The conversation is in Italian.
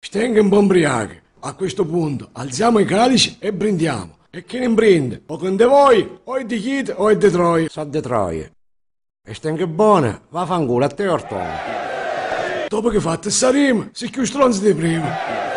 Stenga un po' ubriachi. A questo punto alziamo i calici e brindiamo. E chi ne prende? O con voi, o è di Chit, o è di Troia. Sa di Troie. E stenga buona, va a fanculo a te ortone. Dopo che fate saremo, si chiude stronzi di prima.